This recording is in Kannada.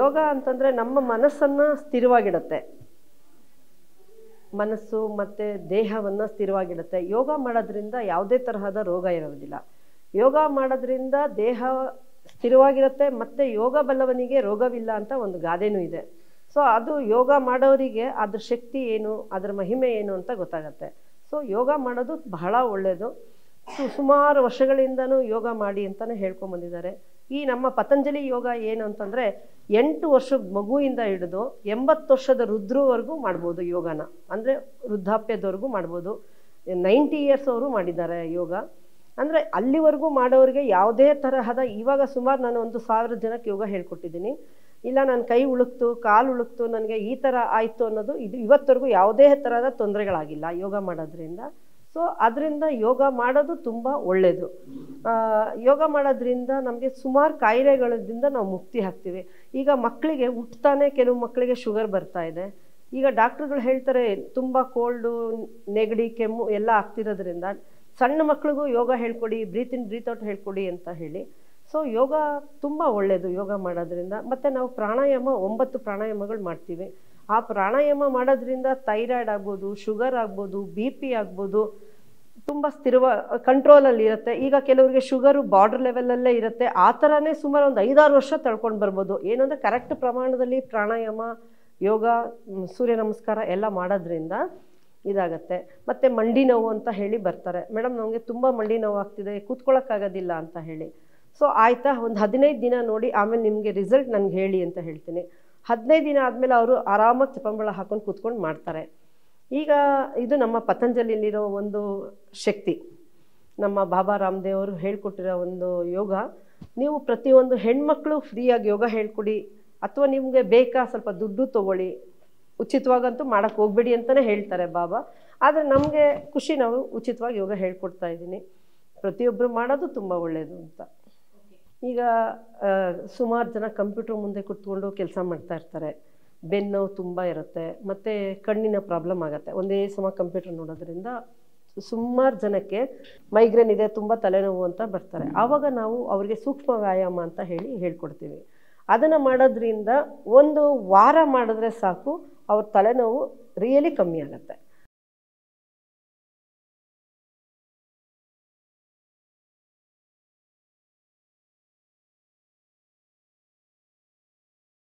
ಯೋಗ ಅಂತಂದರೆ ನಮ್ಮ ಮನಸ್ಸನ್ನು ಸ್ಥಿರವಾಗಿಡುತ್ತೆ ಮನಸ್ಸು ಮತ್ತು ದೇಹವನ್ನು ಸ್ಥಿರವಾಗಿಡುತ್ತೆ ಯೋಗ ಮಾಡೋದ್ರಿಂದ ಯಾವುದೇ ತರಹದ ರೋಗ ಇರೋದಿಲ್ಲ ಯೋಗ ಮಾಡೋದ್ರಿಂದ ದೇಹ ಸ್ಥಿರವಾಗಿರುತ್ತೆ ಮತ್ತು ಯೋಗ ಬಲ್ಲವನಿಗೆ ರೋಗವಿಲ್ಲ ಅಂತ ಒಂದು ಗಾದೆನೂ ಇದೆ ಸೊ ಅದು ಯೋಗ ಮಾಡೋರಿಗೆ ಅದ್ರ ಶಕ್ತಿ ಏನು ಅದರ ಮಹಿಮೆ ಏನು ಅಂತ ಗೊತ್ತಾಗತ್ತೆ ಸೊ ಯೋಗ ಮಾಡೋದು ಬಹಳ ಒಳ್ಳೆಯದು ಸುಮಾರು ವರ್ಷಗಳಿಂದನೂ ಯೋಗ ಮಾಡಿ ಅಂತಲೇ ಹೇಳ್ಕೊಂಬಂದಿದ್ದಾರೆ ಈ ನಮ್ಮ ಪತಂಜಲಿ ಯೋಗ ಏನು ಅಂತಂದರೆ ಎಂಟು ವರ್ಷದ ಮಗುವಿಂದ ಹಿಡಿದು ಎಂಬತ್ತು ವರ್ಷದ ವೃದ್ಧರವರೆಗೂ ಮಾಡ್ಬೋದು ಯೋಗನ ಅಂದರೆ ವೃದ್ಧಾಪ್ಯದವರೆಗೂ ಮಾಡ್ಬೋದು ನೈಂಟಿ ಇಯರ್ಸ್ ಅವರು ಮಾಡಿದ್ದಾರೆ ಯೋಗ ಅಂದರೆ ಅಲ್ಲಿವರೆಗೂ ಮಾಡೋರಿಗೆ ಯಾವುದೇ ತರಹದ ಇವಾಗ ಸುಮಾರು ನಾನು ಒಂದು ಸಾವಿರ ಜನಕ್ಕೆ ಯೋಗ ಹೇಳ್ಕೊಟ್ಟಿದ್ದೀನಿ ಇಲ್ಲ ನಾನು ಕೈ ಉಳುಕ್ತು ಕಾಲು ಉಳುಕ್ತು ನನಗೆ ಈ ಥರ ಆಯಿತು ಅನ್ನೋದು ಇದು ಇವತ್ತರೆಗೂ ಯಾವುದೇ ಥರದ ತೊಂದರೆಗಳಾಗಿಲ್ಲ ಯೋಗ ಮಾಡೋದ್ರಿಂದ ಸೊ ಅದರಿಂದ ಯೋಗ ಮಾಡೋದು ತುಂಬ ಒಳ್ಳೆಯದು ಯೋಗ ಮಾಡೋದ್ರಿಂದ ನಮಗೆ ಸುಮಾರು ಕಾಯಿಲೆಗಳಿಂದ ನಾವು ಮುಕ್ತಿ ಹಾಕ್ತೀವಿ ಈಗ ಮಕ್ಕಳಿಗೆ ಹುಟ್ತಾನೆ ಕೆಲವು ಮಕ್ಕಳಿಗೆ ಶುಗರ್ ಬರ್ತಾ ಇದೆ ಈಗ ಡಾಕ್ಟ್ರುಗಳು ಹೇಳ್ತಾರೆ ತುಂಬ ಕೋಲ್ಡು ನೆಗಡಿ ಕೆಮ್ಮು ಎಲ್ಲ ಆಗ್ತಿರೋದ್ರಿಂದ ಸಣ್ಣ ಮಕ್ಕಳಿಗೂ ಯೋಗ ಹೇಳ್ಕೊಡಿ ಬ್ರೀತ್ ಇನ್ ಬ್ರೀತ್ ಔಟ್ ಹೇಳ್ಕೊಡಿ ಅಂತ ಹೇಳಿ ಸೊ ಯೋಗ ತುಂಬ ಒಳ್ಳೆಯದು ಯೋಗ ಮಾಡೋದ್ರಿಂದ ಮತ್ತು ನಾವು ಪ್ರಾಣಾಯಾಮ ಒಂಬತ್ತು ಪ್ರಾಣಾಯಾಮಗಳು ಮಾಡ್ತೀವಿ ಆ ಪ್ರಾಣಾಯಾಮ ಮಾಡೋದ್ರಿಂದ ಥೈರಾಯ್ಡ್ ಆಗ್ಬೋದು ಶುಗರ್ ಆಗ್ಬೋದು ಬಿ ಪಿ ಆಗ್ಬೋದು ತುಂಬ ಸ್ಥಿರವ ಕಂಟ್ರೋಲಲ್ಲಿ ಇರುತ್ತೆ ಈಗ ಕೆಲವರಿಗೆ ಶುಗರು ಬಾರ್ಡರ್ ಲೆವೆಲಲ್ಲೇ ಇರುತ್ತೆ ಆ ಥರನೇ ಸುಮಾರು ಒಂದು ಐದಾರು ವರ್ಷ ತಳ್ಕೊಂಡು ಬರ್ಬೋದು ಏನಂದರೆ ಕರೆಕ್ಟ್ ಪ್ರಮಾಣದಲ್ಲಿ ಪ್ರಾಣಾಯಾಮ ಯೋಗ ಸೂರ್ಯ ನಮಸ್ಕಾರ ಎಲ್ಲ ಮಾಡೋದ್ರಿಂದ ಇದಾಗತ್ತೆ ಮತ್ತು ಮಂಡಿ ನೋವು ಅಂತ ಹೇಳಿ ಬರ್ತಾರೆ ಮೇಡಮ್ ನಮಗೆ ತುಂಬ ಮಂಡಿ ನೋವು ಆಗ್ತಿದೆ ಕೂತ್ಕೊಳ್ಳೋಕ್ಕಾಗೋದಿಲ್ಲ ಅಂತ ಹೇಳಿ ಸೊ ಆಯಿತಾ ಒಂದು ಹದಿನೈದು ದಿನ ನೋಡಿ ಆಮೇಲೆ ನಿಮಗೆ ರಿಸಲ್ಟ್ ನನಗೆ ಹೇಳಿ ಅಂತ ಹೇಳ್ತೀನಿ ಹದಿನೈದು ದಿನ ಆದಮೇಲೆ ಅವರು ಆರಾಮಾಗಿ ಚಪ್ಪಂಬಳ ಹಾಕೊಂಡು ಕೂತ್ಕೊಂಡು ಮಾಡ್ತಾರೆ ಈಗ ಇದು ನಮ್ಮ ಪತಂಜಲಿಯಲ್ಲಿರೋ ಒಂದು ಶಕ್ತಿ ನಮ್ಮ ಬಾಬಾ ರಾಮದೇವ್ ಅವರು ಹೇಳ್ಕೊಟ್ಟಿರೋ ಒಂದು ಯೋಗ ನೀವು ಪ್ರತಿಯೊಂದು ಹೆಣ್ಮಕ್ಳು ಫ್ರೀಯಾಗಿ ಯೋಗ ಹೇಳ್ಕೊಡಿ ಅಥವಾ ನಿಮಗೆ ಬೇಕಾ ಸ್ವಲ್ಪ ದುಡ್ಡು ತೊಗೊಳ್ಳಿ ಉಚಿತವಾಗಂತೂ ಮಾಡೋಕ್ಕೆ ಹೋಗ್ಬೇಡಿ ಅಂತಲೇ ಹೇಳ್ತಾರೆ ಬಾಬಾ ಆದರೆ ನಮಗೆ ಖುಷಿ ನಾವು ಉಚಿತವಾಗಿ ಯೋಗ ಹೇಳ್ಕೊಡ್ತಾ ಇದ್ದೀನಿ ಪ್ರತಿಯೊಬ್ಬರು ಮಾಡೋದು ತುಂಬ ಒಳ್ಳೆಯದು ಅಂತ ಈಗ ಸುಮಾರು ಜನ ಕಂಪ್ಯೂಟರ್ ಮುಂದೆ ಕುತ್ಕೊಂಡು ಕೆಲಸ ಮಾಡ್ತಾ ಇರ್ತಾರೆ ಬೆನ್ನು ತುಂಬ ಇರುತ್ತೆ ಮತ್ತು ಕಣ್ಣಿನ ಪ್ರಾಬ್ಲಮ್ ಆಗುತ್ತೆ ಒಂದೇ ಸಮ ಕಂಪ್ಯೂಟರ್ ನೋಡೋದ್ರಿಂದ ಸುಮಾರು ಜನಕ್ಕೆ ಮೈಗ್ರೇನ್ ಇದೆ ತುಂಬ ತಲೆನೋವು ಅಂತ ಬರ್ತಾರೆ ಆವಾಗ ನಾವು ಅವರಿಗೆ ಸೂಕ್ಷ್ಮ ವ್ಯಾಯಾಮ ಅಂತ ಹೇಳಿ ಹೇಳ್ಕೊಡ್ತೀವಿ ಅದನ್ನು ಮಾಡೋದ್ರಿಂದ ಒಂದು ವಾರ ಮಾಡಿದ್ರೆ ಸಾಕು ಅವ್ರ ತಲೆನೋವು ರಿಯಲಿ ಕಮ್ಮಿ ಆಗುತ್ತೆ